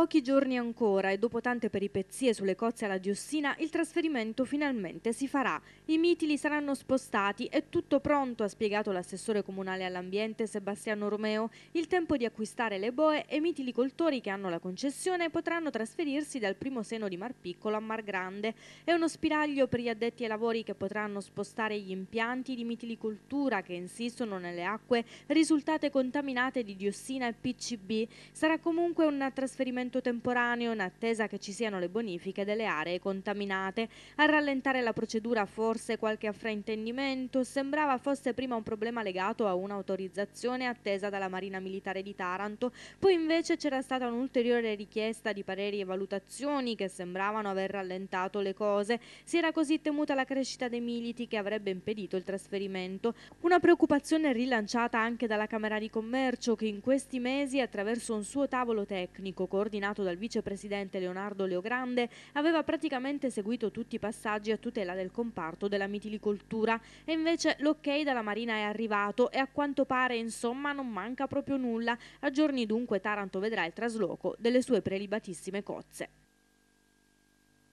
pochi giorni ancora e dopo tante peripezie sulle cozze alla diossina, il trasferimento finalmente si farà. I mitili saranno spostati, è tutto pronto, ha spiegato l'assessore comunale all'ambiente Sebastiano Romeo. Il tempo di acquistare le boe e i mitilicoltori che hanno la concessione potranno trasferirsi dal primo seno di Mar Piccolo a Mar Grande. È uno spiraglio per gli addetti ai lavori che potranno spostare gli impianti di mitilicoltura che insistono nelle acque risultate contaminate di diossina e PCB. Sarà comunque un trasferimento intervento temporaneo in attesa che ci siano le bonifiche delle aree contaminate. A rallentare la procedura forse qualche fraintendimento sembrava fosse prima un problema legato a un'autorizzazione attesa dalla Marina Militare di Taranto, poi invece c'era stata un'ulteriore richiesta di pareri e valutazioni che sembravano aver rallentato le cose. Si era così temuta la crescita dei militi che avrebbe impedito il trasferimento. Una preoccupazione rilanciata anche dalla Camera di Commercio che in questi mesi attraverso un suo tavolo tecnico coordinato coordinato dal vicepresidente Leonardo Leogrande, aveva praticamente seguito tutti i passaggi a tutela del comparto della mitilicoltura e invece l'ok dalla Marina è arrivato e a quanto pare insomma non manca proprio nulla. A giorni dunque Taranto vedrà il trasloco delle sue prelibatissime cozze.